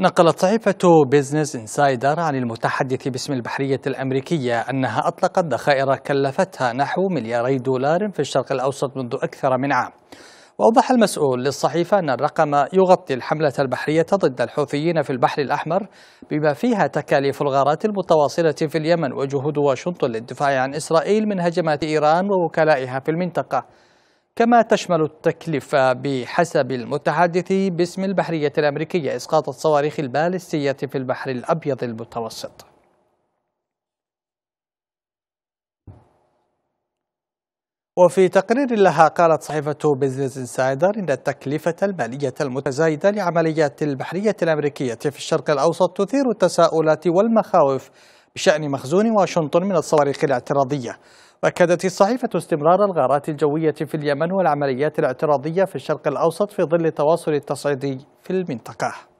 نقلت صحيفة بيزنس انسايدر عن المتحدث باسم البحرية الأمريكية أنها أطلقت ذخائر كلفتها نحو ملياري دولار في الشرق الأوسط منذ أكثر من عام وأوضح المسؤول للصحيفة أن الرقم يغطي الحملة البحرية ضد الحوثيين في البحر الأحمر بما فيها تكاليف الغارات المتواصلة في اليمن وجهود واشنطن للدفاع عن إسرائيل من هجمات إيران ووكلائها في المنطقة كما تشمل التكلفة بحسب المتحدث باسم البحرية الأمريكية إسقاط الصواريخ البالستية في البحر الأبيض المتوسط وفي تقرير لها قالت صحيفة بيزنس انسايدر إن التكلفة المالية المتزايدة لعمليات البحرية الأمريكية في الشرق الأوسط تثير التساؤلات والمخاوف بشأن مخزون واشنطن من الصواريخ الاعتراضية أكدت الصحيفة استمرار الغارات الجوية في اليمن والعمليات الاعتراضية في الشرق الأوسط في ظل التواصل التصعيدي في المنطقة